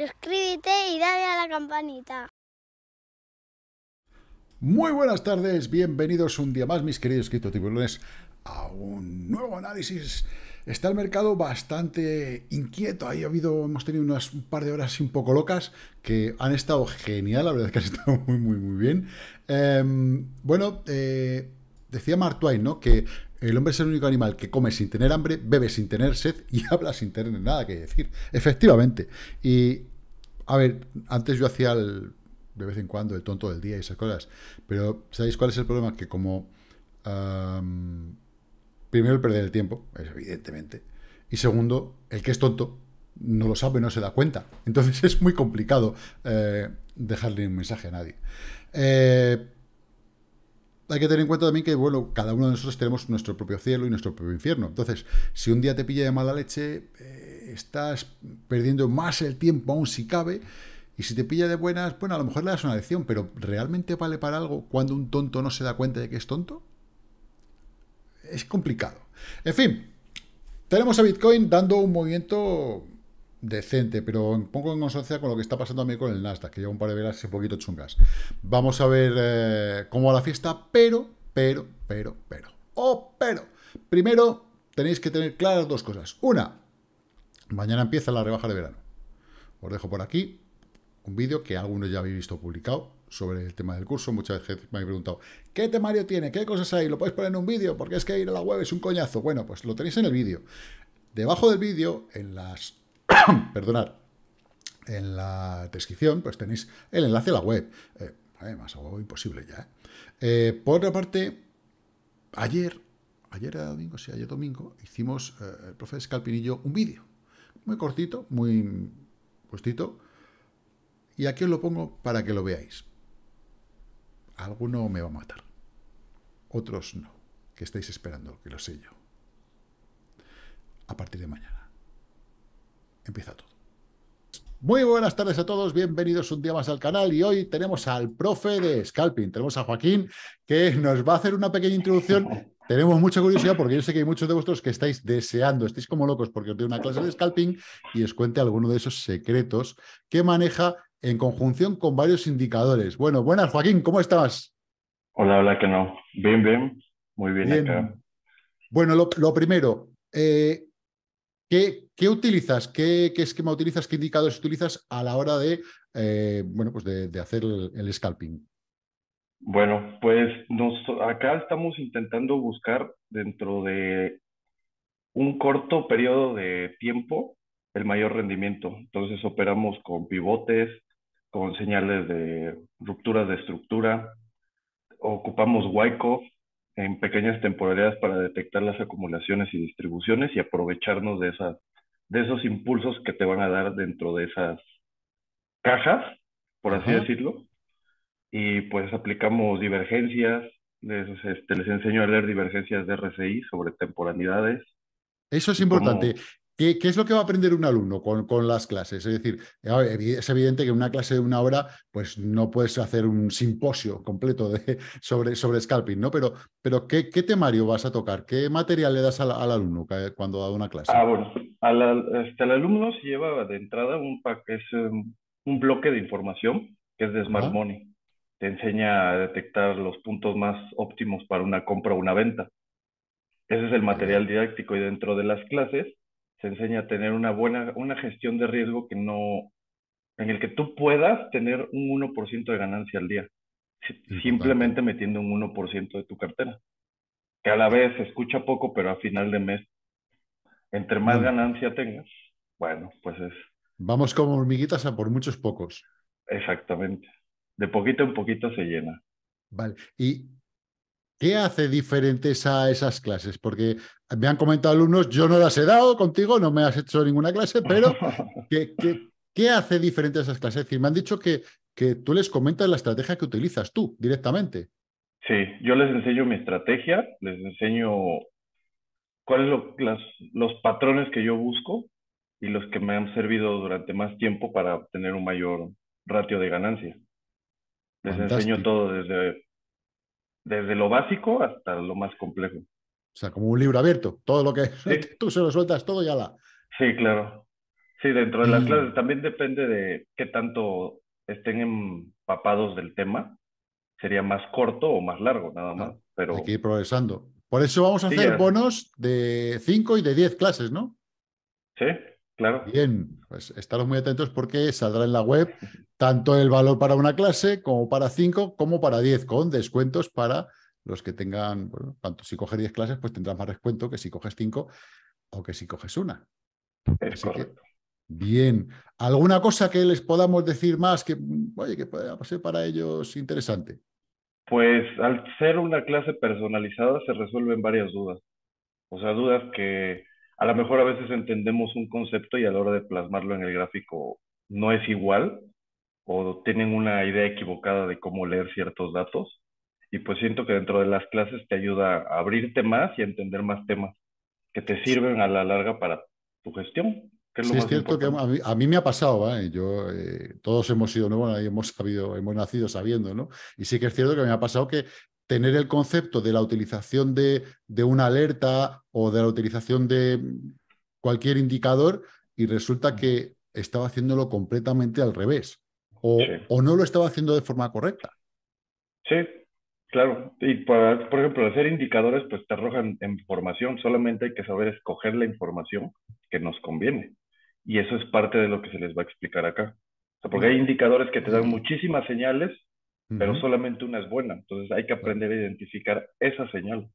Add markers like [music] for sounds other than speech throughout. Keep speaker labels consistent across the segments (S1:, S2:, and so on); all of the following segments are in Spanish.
S1: suscríbete y dale a la campanita. Muy buenas tardes, bienvenidos un día más, mis queridos criptotiburones, a un nuevo análisis. Está el mercado bastante inquieto. Ahí ha habido, hemos tenido unas un par de horas un poco locas que han estado genial. La verdad es que han [laughs] estado muy, muy, muy bien. Em, bueno, eh, decía Mark Twain, ¿no? Que el hombre es el único animal que come sin tener hambre, bebe sin tener sed y [laughs] habla sin tener nada que decir. Efectivamente. Y a ver, antes yo hacía de vez en cuando el tonto del día y esas cosas, pero ¿sabéis cuál es el problema? Que como... primero, el perder el tiempo, evidentemente. Y segundo, el que es tonto no lo sabe, no se da cuenta. Entonces [laughs] es muy complicado eh, dejarle un mensaje a nadie. Eh, hay que tener en cuenta también que, bueno, cada uno de nosotros tenemos nuestro propio cielo y nuestro propio infierno. Entonces, si un día te pilla de mala leche, eh, estás perdiendo más el tiempo aún si cabe. Y si te pilla de buenas, bueno, a lo mejor le das una lección, pero ¿realmente vale para algo cuando un tonto no se da cuenta de que es tonto? Es complicado. En fin, tenemos a Bitcoin dando un movimiento decente, pero un poco en consonancia con lo que está pasando a mí con el Nasdaq, que lleva un par de velas un poquito chungas. Vamos a ver eh, cómo va la fiesta, pero, pero, pero, pero. ¡Oh, pero! Primero, tenéis que tener claras dos cosas. Una, Mañana empieza la rebaja de verano. Os dejo por aquí un vídeo que algunos ya habéis visto publicado sobre el tema del curso. Muchas veces me habéis preguntado, ¿qué temario tiene? ¿Qué cosas hay? ¿Lo podéis poner en un vídeo? Porque es que ir a la web es un coñazo. Bueno, pues lo tenéis en el vídeo. Debajo del vídeo, en las... [coughs] perdonad. En la descripción, pues tenéis el enlace a la web. Además, eh, más algo imposible ya. ¿eh? Eh, por otra parte, ayer, ayer era domingo, sí, ayer domingo, hicimos el profe Scalpinillo un vídeo muy cortito, muy puestito. Y aquí os lo pongo para que lo veáis. Alguno me va a matar, otros no, que estáis esperando, que lo sé yo. A partir de mañana empieza todo. Muy buenas tardes a todos, bienvenidos un día más al canal y hoy tenemos al profe de Scalping, tenemos a Joaquín que nos va a hacer una pequeña introducción [laughs] Tenemos mucha curiosidad porque yo sé que hay muchos de vosotros que estáis deseando, estáis como locos porque os doy una clase de scalping y os cuente alguno de esos secretos que maneja en conjunción con varios indicadores. Bueno, buenas, Joaquín, ¿cómo estás?
S2: Hola, hola, que no. Bien, bien. Muy bien,
S1: Bueno, lo, primero, eh, ¿qué, utilizas? ¿Qué, esquema utilizas? ¿Qué indicadores utilizas a la hora de, eh, bueno, pues de, hacer el scalping?
S2: Bueno, pues acá estamos intentando buscar dentro de un corto periodo de tiempo el mayor rendimiento. Entonces operamos con pivotes, con señales de rupturas de estructura, ocupamos Waiko en pequeñas temporalidades para detectar las acumulaciones y distribuciones y aprovecharnos de, esas, de esos impulsos que te van a dar dentro de esas cajas, por así decirlo, y pues aplicamos divergencias, les, este, les enseño a leer divergencias de RCI sobre temporalidades.
S1: Eso es importante. ¿Qué, es lo que va a aprender un alumno con, con, las clases? Es decir, es evidente que en una clase de una hora, pues no puedes hacer un simposio completo de, sobre, sobre scalping, ¿no? Pero, pero ¿qué, temario vas a tocar? ¿Qué material le das al, alumno cuando da una clase? Ah, bueno,
S2: al, este, el alumno se lleva de entrada un es em, un bloque de información que es de Smart Money te enseña a detectar los puntos más óptimos para una compra o una venta. Ese es el material didáctico y dentro de las clases se enseña a tener una buena, una gestión de riesgo que no, en el que tú puedas tener un 1% de ganancia al día, simplemente metiendo un
S1: 1% de tu cartera, que a la
S2: vez se escucha poco, pero a final de mes, entre más ganancia tengas,
S1: bueno, pues es. Vamos como hormiguitas a por muchos pocos.
S2: Exactamente de poquito en poquito se llena.
S1: Vale. ¿Y qué hace diferentes a esas clases? Porque me han comentado alumnos, yo no las he dado contigo, no me has hecho ninguna clase, pero [laughs] ¿qué, qué, qué hace esas clases? Es decir, me han dicho que, que tú les comentas la estrategia que utilizas tú directamente.
S2: Sí, yo les enseño mi estrategia, les enseño cuáles son los patrones que yo busco y los que me han servido durante más tiempo para obtener un mayor ratio de ganancia.
S1: Les enseño
S2: todo desde, desde lo básico hasta lo más complejo. O
S1: sea, como un libro abierto, todo lo que [laughs] tú se lo sueltas todo y la.
S2: Sí, claro. Sí, dentro de las clases
S1: también depende de
S2: qué tanto estén empapados del tema. Sería más corto o más
S1: largo, nada ah, más. pero... Hay que ir progresando. Por eso vamos a hacer bonos de 5 y de 10 clases, ¿no? Sí, Bien, pues estaros muy atentos porque saldrá en la web tanto el valor para una clase como para cinco como para 10 con descuentos para los que tengan, bueno, tanto si coges 10 clases pues tendrás más descuento que si coges cinco o que si coges una. Es bien, ¿alguna cosa que les podamos decir más que, oye, que pueda ser para ellos interesante?
S2: Pues al ser una clase personalizada se resuelven varias dudas. O sea, dudas que a lo mejor a veces entendemos un concepto y a la hora de plasmarlo en el gráfico no es igual o tienen una idea equivocada de cómo leer ciertos datos. Y pues siento que dentro de las clases te ayuda a abrirte más y a entender más temas que te sirven a la larga para tu gestión. sí, es cierto
S1: que a mí, me ha pasado, ¿eh? Yo, eh, todos hemos sido nuevos, y hemos, sabido, hemos nacido sabiendo, ¿no? Y sí que es cierto que me ha pasado que tener el concepto de la utilización de, una alerta o de la utilización de cualquier indicador y resulta que estaba haciéndolo completamente al revés o, no lo estaba haciendo de forma correcta. Sí,
S2: claro. Y por, por ejemplo, hacer indicadores pues te arrojan información, solamente hay que saber escoger la información que nos conviene. Y eso es parte de lo que se les va a explicar acá. porque hay indicadores que te dan muchísimas señales pero solamente una es buena. Entonces hay que aprender a identificar esa señal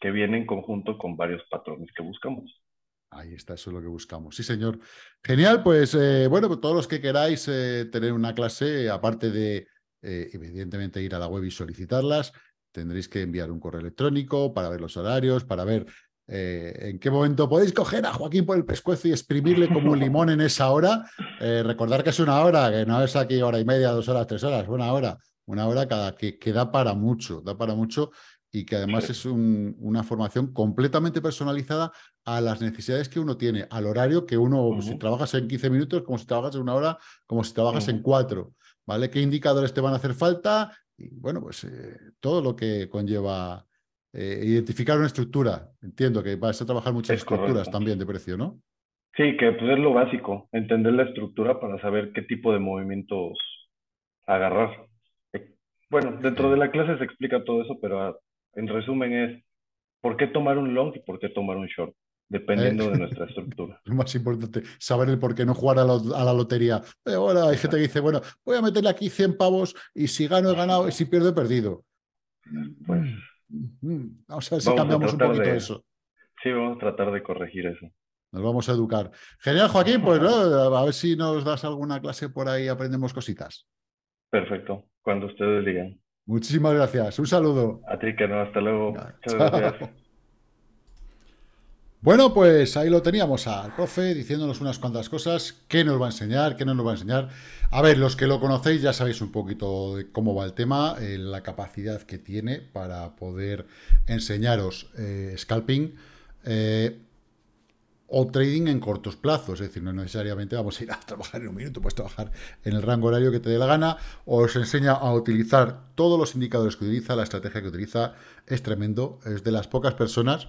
S2: que viene en conjunto con varios patrones que buscamos.
S1: Ahí está, eso es lo que buscamos. Sí, señor. Genial, pues eh, bueno, pues, todos los que queráis eh, tener una clase, aparte de eh, evidentemente ir a la web y solicitarlas, tendréis que enviar un correo electrónico para ver los horarios, para ver eh, en qué momento podéis coger a Joaquín por el pescuezo y exprimirle como un limón en esa hora. recordar que es una hora, que no es aquí hora y media, dos horas, tres horas, una hora una hora cada que, da para mucho, da para mucho y que además es una formación completamente personalizada a las necesidades que uno tiene, al horario que uno, si trabajas en 15 minutos, como si trabajas en una hora, como si trabajas en cuatro, ¿vale? ¿Qué indicadores te van a hacer falta? Y bueno, pues eh, todo lo que conlleva eh, identificar una estructura. Entiendo que vas a trabajar muchas estructuras también de precio, ¿no?
S2: Sí, que pues, es lo básico, entender la estructura para saber qué tipo de movimientos agarrar. Bueno, dentro de la clase se explica todo eso, pero ah, en resumen es por qué tomar un long y por qué tomar un short, dependiendo eh, de [laughs]
S1: nuestra estructura. Lo más importante, saber el por qué no jugar a, la lotería. ahora eh, hay gente que dice, bueno, voy a meterle aquí 100 pavos y si gano he ganado y si pierdo he perdido. Pues, mm, vamos a ver si cambiamos un poquito eso.
S2: Sí, vamos a tratar de corregir eso.
S1: Nos vamos a educar. Genial, Joaquín, pues ¿no? a ver si nos das alguna clase por ahí, aprendemos cositas.
S2: Perfecto, cuando ustedes digan.
S1: Muchísimas gracias, un saludo.
S2: A ti, que no, hasta luego. chao. gracias.
S1: Bueno, pues ahí lo teníamos al profe diciéndonos unas cuantas cosas, qué nos va a enseñar, qué no nos va a enseñar. A ver, los que lo conocéis ya sabéis un poquito de cómo va el tema, eh, la capacidad que tiene para poder enseñaros eh, scalping. Eh, o trading en cortos plazos, es decir, no necesariamente vamos a ir a trabajar en un minuto, puedes trabajar en el rango horario que te dé la gana, o os enseña a utilizar todos los indicadores que utiliza, la estrategia que utiliza, es tremendo, es de las pocas personas,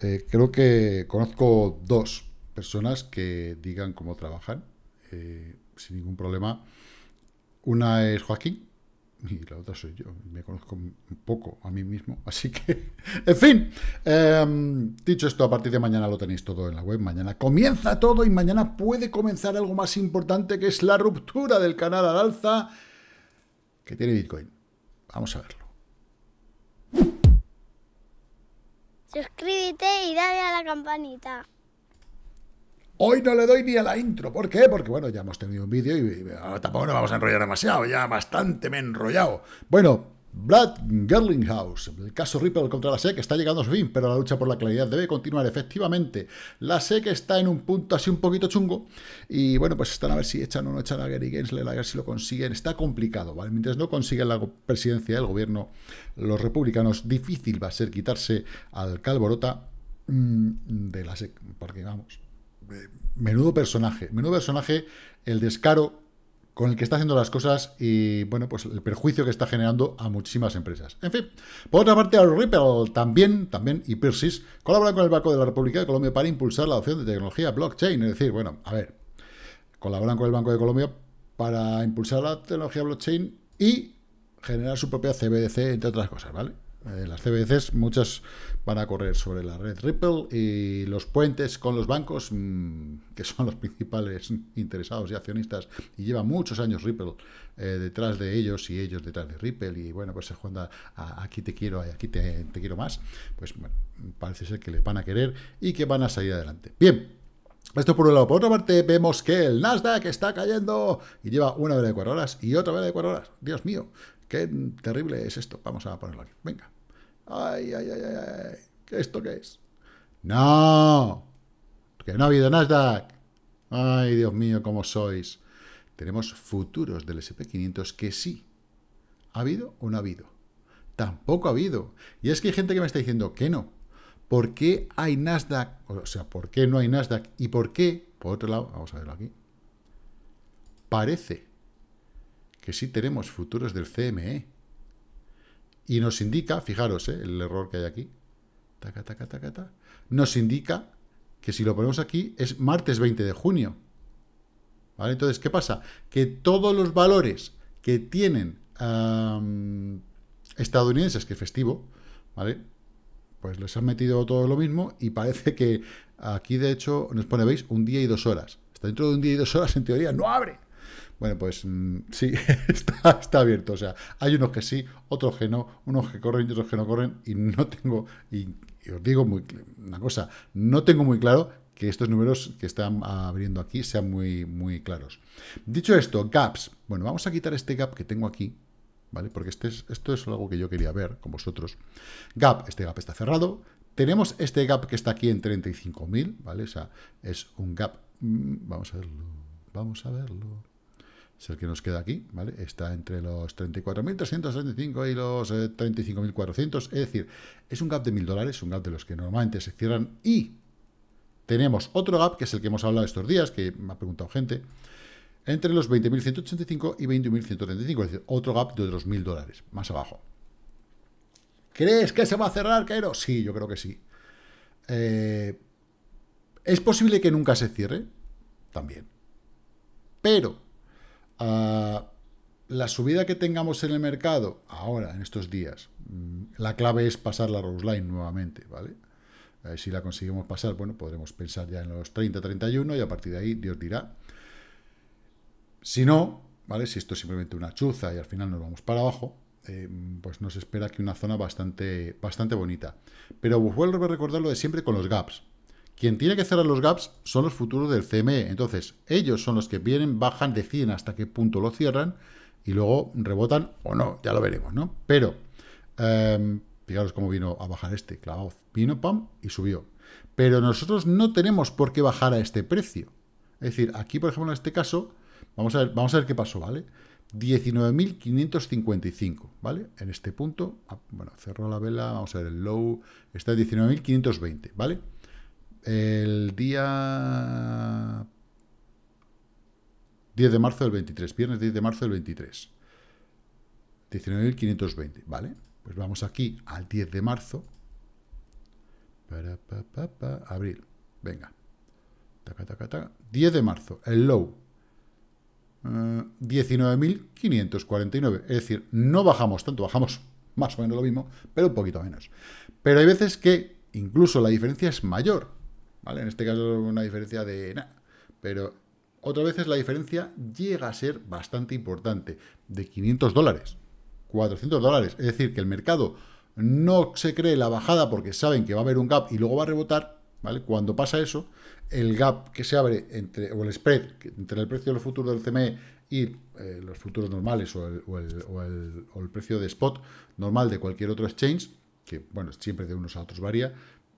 S1: eh, creo que conozco dos personas que digan cómo trabajan, eh, sin ningún problema. Una es Joaquín, y la otra soy yo. Me conozco un poco a mí mismo, [laughs] así que... En fin, em, dicho esto, a partir de mañana lo tenéis todo en la web. Mañana comienza todo y mañana puede comenzar algo más importante que es la ruptura del canal al alza que tiene Bitcoin. Vamos a verlo. Suscríbete y dale a la campanita. Hoy no le doy ni a la intro. ¿Por qué? Porque, bueno, ya hemos tenido un vídeo y, eh, ahora tampoco nos vamos a enrollar demasiado. Ya bastante me he enrollado. Bueno, Brad House, el caso Ripple contra la SEC está llegando a su fin, pero la lucha por la claridad debe continuar. Efectivamente, la SEC está en un punto así un poquito chungo y bueno, pues están a ver si echan o no echan a Gary Gensler, a ver si lo consiguen. Está complicado, ¿vale? Mientras no consiguen la presidencia del gobierno, los republicanos, difícil va a ser quitarse al calborota mm, de la SEC, porque vamos, eh, menudo personaje, menudo personaje el descaro con el que está haciendo las cosas y, bueno, pues el perjuicio que está generando a muchísimas empresas. En fin, por otra parte, Ripple también, también y Persis colaboran con el Banco de la República de Colombia para impulsar la adopción de tecnología blockchain. Es decir, bueno, a ver, colaboran con el Banco de Colombia para impulsar la tecnología blockchain y generar su propia CBDC, entre otras cosas, ¿vale? Eh, las CBDCs, muchas van a correr sobre la red Ripple y los puentes con los bancos, mm, que son los principales interesados y accionistas, y lleva muchos años Ripple eh, detrás de ellos y ellos detrás de Ripple, y bueno, pues se eh, juega aquí te quiero, y aquí te, quiero más, pues bueno, parece ser que les van a querer y que van a salir adelante. Bien, esto por un lado. Por otra parte, vemos que el Nasdaq está cayendo y lleva una vela de cuatro horas y otra vela de cuatro horas. Dios mío, qué terrible es esto. Vamos a ponerlo aquí. Venga. Ay, ay, ay, ay, ¿qué esto qué es? ¡No! ¡Que no ha habido Nasdaq! ¡Ay, Dios mío, cómo sois! Tenemos futuros del SP500 que sí. ¿Ha habido o no ha habido? Tampoco ha habido. Y es que hay gente que me está diciendo que no. ¿Por qué hay Nasdaq? O sea, ¿por qué no hay Nasdaq? ¿Y por qué? Por otro lado, vamos a verlo aquí. Parece que sí tenemos futuros del CME y nos indica, fijaros eh, el error que hay aquí, nos indica que si lo ponemos aquí es martes 20 de junio. ¿Vale? Entonces, ¿qué pasa? Que todos los valores que tienen estadounidenses, que es festivo, ¿vale? Pues les han metido todo lo mismo y parece que aquí, de hecho, nos pone, ¿veis? Un día y dos horas. Está dentro de un día y dos horas, en teoría, no abre. Bueno, pues mm, sí, [laughs] está, abierto. O sea, hay unos que sí, otros que no, unos que corren y otros que no corren. Y no tengo, y, os digo una cosa, no tengo muy claro que estos números que están abriendo aquí sean muy, muy claros. Dicho esto, gaps. Bueno, vamos a quitar este gap que tengo aquí, ¿vale? Porque este esto es algo que yo quería ver con vosotros. Gap, este gap está cerrado. Tenemos este gap que está aquí en 35.000, ¿vale? O sea, es un gap... Mm, vamos a verlo, vamos a verlo es el que nos queda aquí, ¿vale? Está entre los 34.375 y los 35.400, eh, es decir, es un gap de 1.000 dólares, un gap de los que normalmente se cierran y tenemos otro gap, que es el que hemos hablado estos días, que me ha preguntado gente, entre los 20.185 y 20.135. es decir, otro gap de otros 1.000 dólares, más abajo. ¿Crees que se va a cerrar, Cairo? Sí, yo creo que sí. Eh, ¿Es posible que nunca se cierre? También. Pero Ah, la subida que tengamos en el mercado ahora, en estos días, mm, la clave es pasar la Rose Line nuevamente, ¿vale? Eh, si la conseguimos pasar, bueno, podremos pensar ya en los 30, 31 y a partir de ahí Dios dirá. Si no, ¿vale? Si esto es simplemente una chuza y al final nos vamos para abajo, eh, pues nos espera aquí una zona bastante, bastante bonita. Pero vuelvo a recordar lo de siempre con los gaps, quien tiene que cerrar los gaps son los futuros del CME. Entonces, ellos son los que vienen, bajan, deciden hasta qué punto lo cierran y luego rebotan o no, ya lo veremos, ¿no? Pero, em, fijaros cómo vino a bajar este clavado. Vino, pam, y subió. Pero nosotros no tenemos por qué bajar a este precio. Es decir, aquí, por ejemplo, en este caso, vamos a ver, vamos a ver qué pasó, ¿vale? 19.555, ¿vale? En este punto, ah, bueno, cerró la vela, vamos a ver el low, está en 19.520, ¿vale? el día 10 de marzo del 23, viernes 10 de marzo del 23. 19.520, ¿vale? Pues vamos aquí al 10 de marzo. Para, abril, venga. 10 de marzo, el low. 19.549. Eh, es decir, no bajamos tanto, bajamos más o menos lo mismo, pero un poquito menos. Pero hay veces que incluso la diferencia es mayor. En este caso una diferencia de nada, pero otras veces, la diferencia llega a ser bastante importante, de 500 dólares, 400 dólares, es decir, que el mercado no se cree la bajada porque saben que va a haber un gap y luego va a rebotar, ¿vale? Cuando pasa eso, el gap que se abre entre, o el spread entre el precio de los futuros del CME y eh, los futuros normales o el, o el precio de spot normal de cualquier otro exchange, que bueno, siempre de unos a otros varía,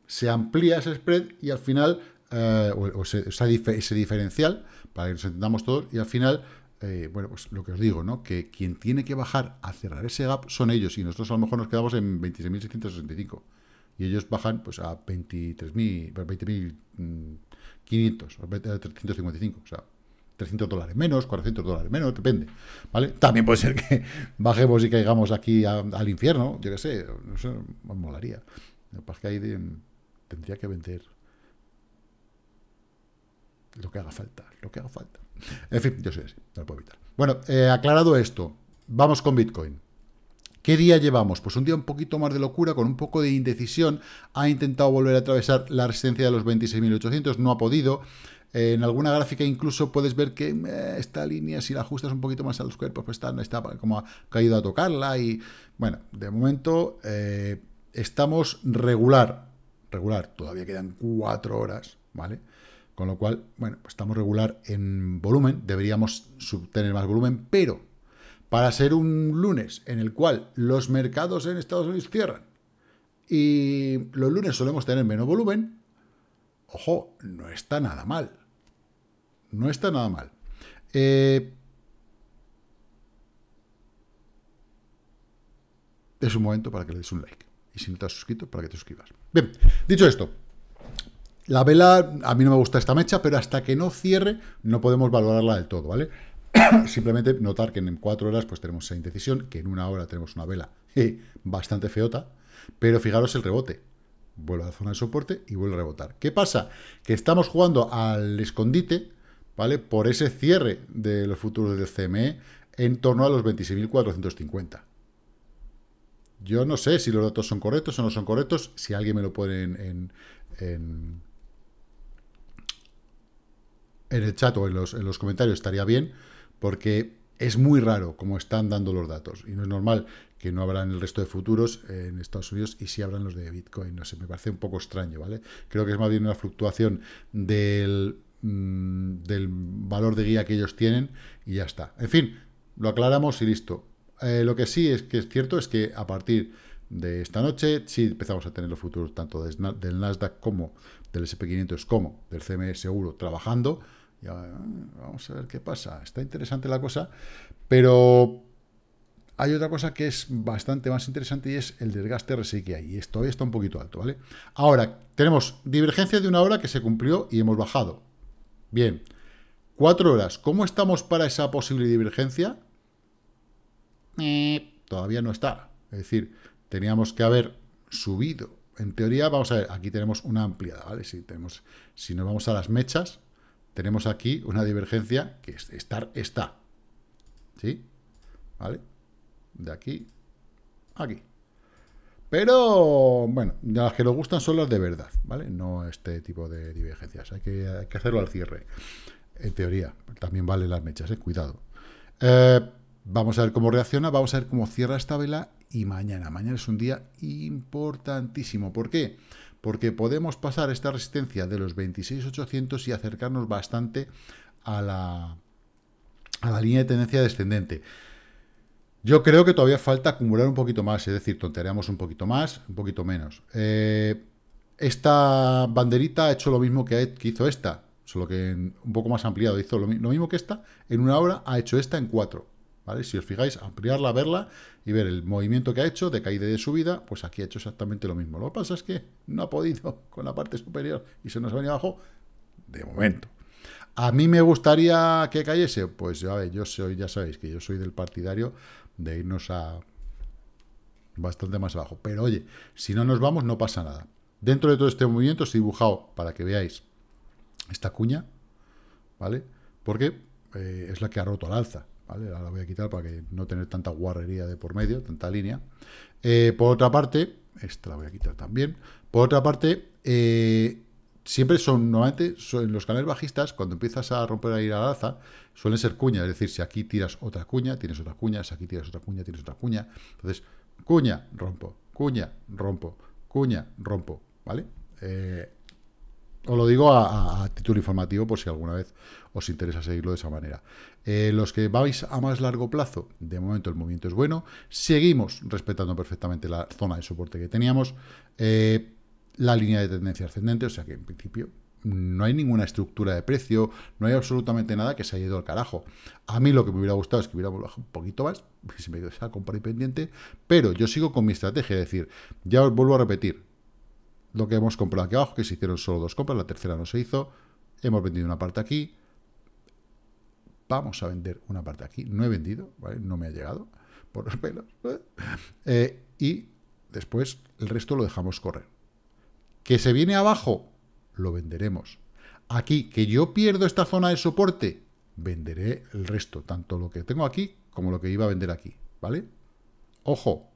S1: se amplía ese spread y al final, eh, o, ese diferencial, para que nos entendamos todos, y al final, eh, bueno, pues lo que os digo, ¿no? Que quien tiene que bajar a cerrar ese gap son ellos y nosotros a lo mejor nos quedamos en 26.665 y ellos bajan pues a 23.000, 20.500, 355, o sea, 300 dólares menos, 400 dólares menos, depende, ¿vale? También puede ser que [laughs] bajemos y caigamos aquí al infierno, yo qué sé, no molaría. Lo que hay tendría que vender lo que haga falta, lo que haga falta. En fin, yo soy así, no lo puedo evitar. Bueno, eh, aclarado esto, vamos con Bitcoin. ¿Qué día llevamos? Pues un día un poquito más de locura, con un poco de indecisión. Ha intentado volver a atravesar la resistencia de los 26.800, no ha podido. Eh, en alguna gráfica incluso puedes ver que esta línea, si la ajustas un poquito más a los cuerpos, pues está, está como ha caído a tocarla. Y bueno, de momento eh, estamos regular regular, todavía quedan cuatro horas, ¿vale? Con lo cual, bueno, pues estamos regular en volumen, deberíamos tener más volumen, pero para ser un lunes en el cual los mercados en Estados Unidos cierran y los lunes solemos tener menos volumen, ojo, no está nada mal. No está nada mal. Eh, es un momento para que le des un like. Y si no te has suscrito, para que te suscribas. Bien, dicho esto, la vela, a mí no me gusta esta mecha, pero hasta que no cierre, no podemos valorarla del todo, ¿vale? [coughs] Simplemente notar que en cuatro horas pues tenemos esa indecisión, que en una hora tenemos una vela [laughs] bastante feota, pero fijaros el rebote. Vuelve a la zona de soporte y vuelve a rebotar. ¿Qué pasa? Que estamos jugando al escondite, ¿vale? Por ese cierre de los futuros del CME en torno a los 26.450. Yo no sé si los datos son correctos o no son correctos. Si alguien me lo pone en, en, el chat o en los, en los comentarios, estaría bien, porque es muy raro como están dando los datos. Y no es normal que no habrán el resto de futuros en Estados Unidos y si habrán los de Bitcoin. No sé, me parece un poco extraño, ¿vale? Creo que es más bien una fluctuación del mm, valor de guía que ellos tienen y ya está. En fin, lo aclaramos y listo. Eh, lo que sí es que es cierto es que a partir de esta noche sí empezamos a tener los futuros tanto del Nasdaq como del SP500 como del CME Seguro trabajando. Ah, vamos a ver qué pasa. Está interesante la cosa, pero hay otra cosa que es bastante más interesante y es el desgaste RSI que hay. Y esto está un poquito alto, ¿vale? Ahora, tenemos divergencia de una hora que se cumplió y hemos bajado. Bien. Cuatro horas. ¿Cómo estamos para esa posible divergencia? Eh, todavía no está. Es decir, teníamos que haber subido. En teoría, vamos a ver, aquí tenemos una ampliada, ¿vale? Si, tenemos, si nos vamos a las mechas, tenemos aquí una divergencia que es estar está. ¿Sí? ¿Vale? De aquí aquí. Pero, bueno, las que nos gustan son las de verdad, ¿vale? No este tipo de divergencias. Hay que, hay que hacerlo al cierre. En teoría, también vale las mechas, eh, Cuidado. Eh, Vamos a ver cómo reacciona, vamos a ver cómo cierra esta vela y mañana. Mañana es un día importantísimo. ¿Por qué? Porque podemos pasar esta resistencia de los 26.800 y acercarnos bastante a la, a la línea de tendencia descendente. Yo creo que todavía falta acumular un poquito más, es decir, tonteremos un poquito más, un poquito menos. Eh, esta banderita ha hecho lo mismo que hizo esta, solo que un poco más ampliado. Hizo lo, lo mismo que esta en una hora, ha hecho esta en cuatro. Si os fijáis, ampliarla, verla y ver el movimiento que ha hecho de caída y de subida, pues aquí ha hecho exactamente lo mismo. Lo que pasa es que no ha podido [laughs] con la parte superior y se nos ha venido abajo de momento. ¿A mí me gustaría que cayese? Pues yo soy, ya sabéis que yo soy del partidario de irnos a bastante más abajo. Pero oye, si no nos vamos, no pasa nada. Dentro de todo este movimiento os he dibujado, para que veáis, esta cuña, ¿vale? Porque eh, es la que ha roto al alza la voy a quitar para que no tener tanta guarrería de por medio, tanta línea. Eh, por otra parte, esta la voy a quitar también. Por otra parte, eh, siempre son, normalmente, en los canales bajistas, cuando empiezas a romper a ir al suelen ser cuñas. Es decir, si aquí tiras otra cuña, tienes otra cuña, si aquí tiras otra cuña, tienes otra cuña. Entonces, cuña, rompo, cuña, rompo, cuña, rompo, ¿vale? Eh, os lo digo a, título informativo por si alguna vez os interesa seguirlo de esa manera. Eh, los que vais a más largo plazo, de momento el movimiento es bueno. Seguimos respetando perfectamente la zona de soporte que teníamos. Eh, la línea de tendencia ascendente, o sea que en principio no hay ninguna estructura de precio, no hay absolutamente nada que se haya ido al carajo. A mí lo que me hubiera gustado es que hubiéramos bajado un poquito más, [laughs] si me esa compra y pendiente, pero yo sigo con mi estrategia, es decir, ya os vuelvo a repetir, lo que hemos comprado aquí abajo, que se hicieron solo dos compras, la tercera no se hizo, hemos vendido una parte aquí, vamos a vender una parte aquí, no he vendido, ¿vale? no me ha llegado, por los pelos, eh, y después el resto lo dejamos correr. Que se viene abajo, lo venderemos. Aquí, que yo pierdo esta zona de soporte, venderé el resto, tanto lo que tengo aquí como lo que iba a vender aquí, ¿vale? Ojo,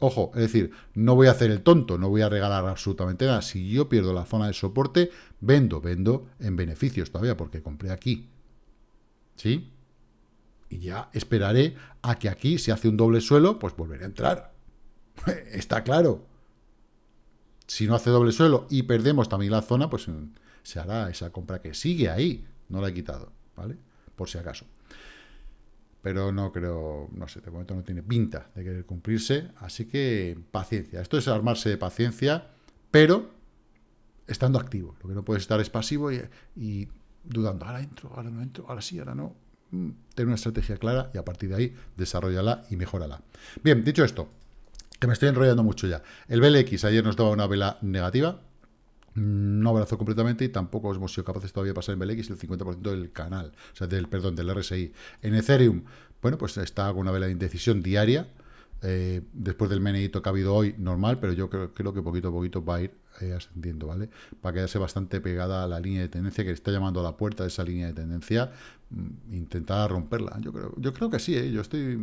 S1: Ojo, es decir, no voy a hacer el tonto, no voy a regalar absolutamente nada. Si yo pierdo la zona de soporte, vendo, vendo en beneficios todavía porque compré aquí. ¿Sí? Y ya esperaré a que aquí, si hace un doble suelo, pues volveré a entrar. [laughs] Está claro. Si no hace doble suelo y perdemos también la zona, pues mm, se hará esa compra que sigue ahí. No la he quitado, ¿vale? Por si acaso pero no creo, no sé, de momento no tiene pinta de querer cumplirse, así que paciencia. Esto es armarse de paciencia, pero estando activo. Lo que no puedes estar es pasivo y, dudando, ahora entro, ahora no entro, ahora sí, ahora no. Mm, Tener una estrategia clara y a partir de ahí desarrollala y mejórala. Bien, dicho esto, que me estoy enrollando mucho ya. El BLX ayer nos daba una vela negativa, Mm, no abrazó completamente y tampoco hemos sido capaces todavía de pasar en BLX el 50% del canal, o sea, del, perdón, del RSI. En Ethereum, bueno, pues está con una vela de indecisión diaria, eh, después del menedito que ha habido hoy, normal, pero yo creo, que poquito a poquito va a ir eh, ascendiendo, ¿vale? Para quedarse bastante pegada a la línea de tendencia, que está llamando a la puerta de esa línea de tendencia, mm, intentar romperla. Yo creo, yo creo que sí, ¿eh? yo estoy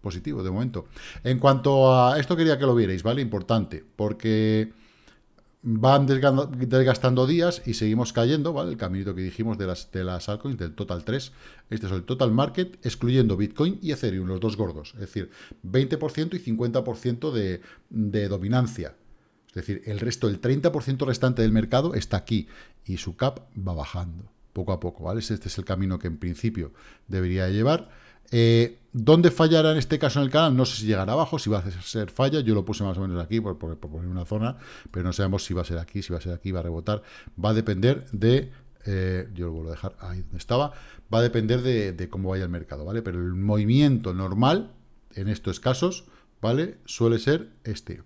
S1: positivo de momento. En cuanto a esto quería que lo vierais, ¿vale? Importante, porque van desgastando días y seguimos cayendo, ¿vale? El caminito que dijimos de las, de altcoins, del Total 3, este es el Total Market, excluyendo Bitcoin y Ethereum, los dos gordos, es decir, 20% y 50% de, de dominancia. Es decir, el resto, el 30% restante del mercado está aquí y su cap va bajando poco a poco, ¿vale? Este, este es el camino que en principio debería llevar. Eh, ¿Dónde fallará en este caso en el canal? No sé si llegará abajo, si va a ser falla. Yo lo puse más o menos aquí por, poner una zona, pero no sabemos si va a ser aquí, si va a ser aquí, va a rebotar. Va a depender de eh, yo lo vuelvo a dejar ahí donde estaba, va a depender de, cómo vaya el mercado, ¿vale? Pero el movimiento normal en estos casos, ¿vale? Suele ser este,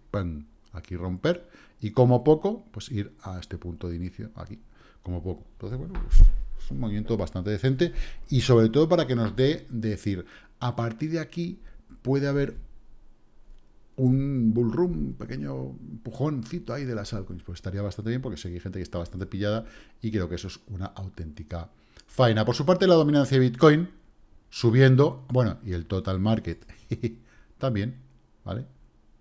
S1: aquí romper, y como poco, pues ir a este punto de inicio, aquí, como poco. Entonces, bueno, pues un movimiento bastante decente y sobre todo para que nos dé decir, a partir de aquí puede haber un bullroom, un pequeño empujoncito ahí de las altcoins. Pues estaría bastante bien porque sé que hay gente que está bastante pillada y creo que eso es una auténtica faena. Por su parte, la dominancia de Bitcoin subiendo, bueno, y el total market [laughs] también, ¿vale?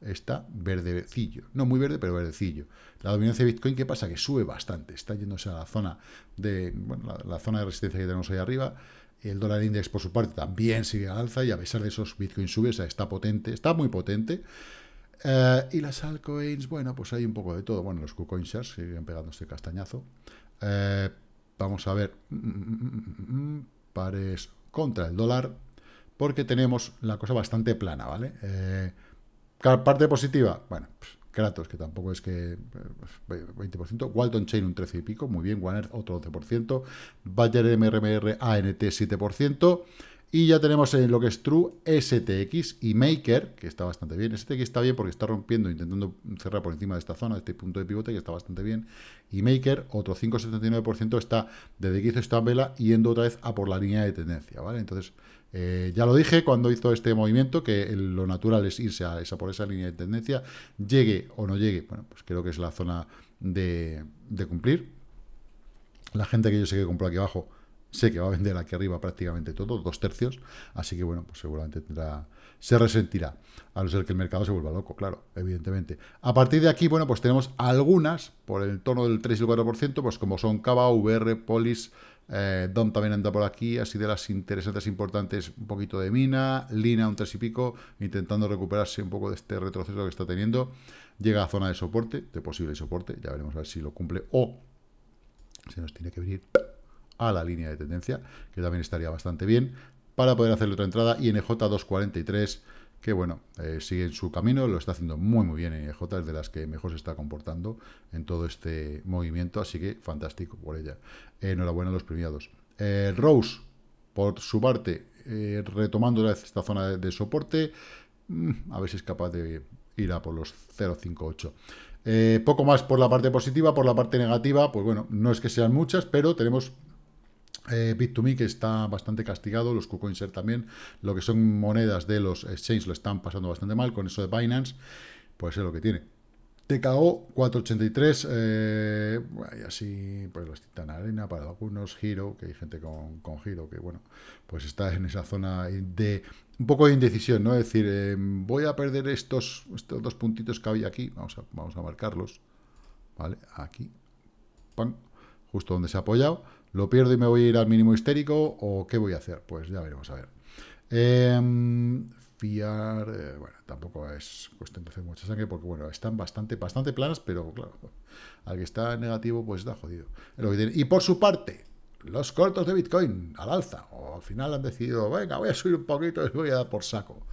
S1: está verdecillo. No muy verde, pero verdecillo. La dominancia de Bitcoin, ¿qué pasa? Que sube bastante. Está yéndose a la zona de, bueno, la, zona de resistencia que tenemos ahí arriba. El dólar index, por su parte, también sigue al alza y a pesar de esos Bitcoin sube, o está potente, está muy potente. Eh, y las altcoins, bueno, pues hay un poco de todo. Bueno, los KuCoin siguen pegando este castañazo. Eh, vamos a ver mm, mm, mm, pares contra el dólar, porque tenemos la cosa bastante plana, ¿vale? Eh, Parte positiva, bueno, pues, Kratos, que tampoco es que 20%, eh, Walton Chain un 13 y pico, muy bien, Wanner otro 11%, Bayer MRMR ANT 7%, y ya tenemos en lo que es True STX y Maker, que está bastante bien. STX está bien porque está rompiendo, intentando cerrar por encima de esta zona, de este punto de pivote, que está bastante bien. Y Maker, otro 5,79% está desde que hizo esta vela yendo otra vez a por la línea de tendencia, ¿vale? Entonces, eh, ya lo dije cuando hizo este movimiento, que lo natural es irse a esa, por esa línea de tendencia, llegue o no llegue, bueno, pues creo que es la zona de, de cumplir. La gente que yo sé que compró aquí abajo, sé que va a vender aquí arriba prácticamente todo, dos tercios, así que bueno, pues seguramente tendrá se resentirá. A no ser que el mercado se vuelva loco, claro, evidentemente. A partir de aquí, bueno, pues tenemos algunas, por el tono del 3 y el 4%, pues como son Cava, VR, Polis, Don eh, DOM también anda por aquí, así de las interesantes importantes, un poquito de Mina, Lina un 3 y pico, intentando recuperarse un poco de este retroceso que está teniendo. Llega a zona de soporte, de posible soporte, ya veremos a ver si lo cumple o se nos tiene que venir a la línea de tendencia, que también estaría bastante bien para poder hacerle otra entrada. y nj 243, que bueno, eh, sigue en su camino, lo está haciendo muy muy bien nj es de las que mejor se está comportando en todo este movimiento, así que fantástico por ella. Enhorabuena a los premiados. Eh, Rose, por su parte, eh, retomando esta zona de, soporte, mm, a ver si es capaz de ir a por los 0.58. poco más por la parte positiva, por la parte negativa, pues bueno, no es que sean muchas, pero tenemos eh, Bit2Me que está bastante castigado, los KuCoinSer también, lo que son monedas de los exchanges lo están pasando bastante mal, con eso de Binance, pues es lo que tiene. TKO 483, eh, y así, pues los en Arena para algunos, Giro, que hay gente con, con Giro que, bueno, pues está en esa zona de un poco de indecisión, ¿no? Es decir, eh, voy a perder estos, estos dos puntitos que había aquí, vamos a, vamos a marcarlos, ¿vale? Aquí, justo donde se ha apoyado ¿Lo pierdo y me voy a ir al mínimo histérico? ¿O qué voy a hacer? Pues ya veremos, a ver. Em, fiar, eh, bueno, tampoco es cuestión de hacer mucha sangre, porque bueno, están bastante, bastante planas, pero claro, al que está negativo, pues está jodido. y por su parte, los cortos de Bitcoin al alza, o al final han decidido, venga, voy a subir un poquito y voy a dar por saco.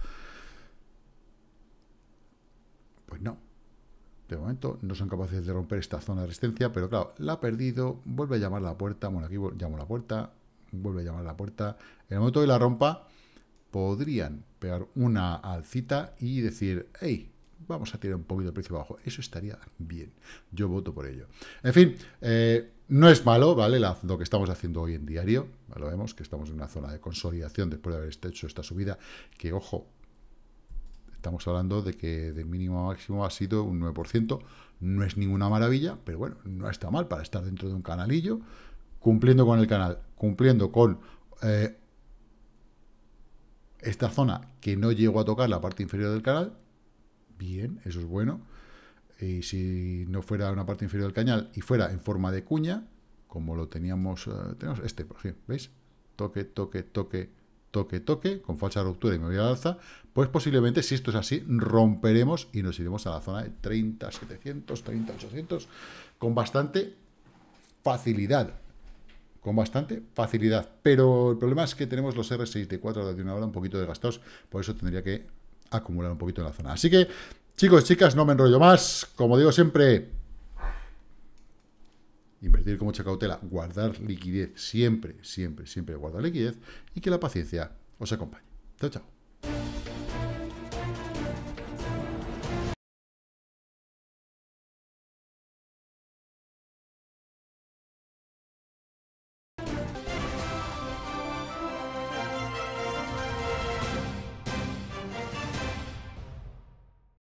S1: Pues no, de momento no son capaces de romper esta zona de resistencia, pero claro, la ha perdido, vuelve a llamar la puerta, bueno, aquí llamo la puerta, vuelve a llamar la puerta. En el momento de la rompa, podrían pegar una alcita y decir, hey, vamos a tirar un poquito el precio abajo. Eso estaría bien. Yo voto por ello. En fin, eh, no es malo, ¿vale? lo que estamos haciendo hoy en diario. Lo vemos, que estamos en una zona de consolidación después de haber hecho esta subida. Que, ojo, Estamos hablando de que de mínimo a máximo ha sido un 9%. No es ninguna maravilla, pero bueno, no está mal para estar dentro de un canalillo, cumpliendo con el canal, cumpliendo con eh, esta zona que no llegó a tocar la parte inferior del canal. Bien, eso es bueno. Y si no fuera una parte inferior del cañal y fuera en forma de cuña, como lo teníamos, eh, tenemos este, por ejemplo, ¿veis? Toque, toque, toque, toque, toque, con falsa ruptura y me voy alza, pues posiblemente, si esto es así, romperemos y nos iremos a la zona de 30, 700, 30, 800, con bastante facilidad. Con bastante facilidad. Pero el problema es que tenemos los r 64 de 4 de una hora un poquito desgastados, por eso tendría que acumular un poquito en la zona. Así que, chicos, chicas, no me enrollo más. Como digo siempre, Invertir con mucha cautela, guardar liquidez, siempre, siempre, siempre guardar liquidez y que la paciencia os acompañe. Chao, chao.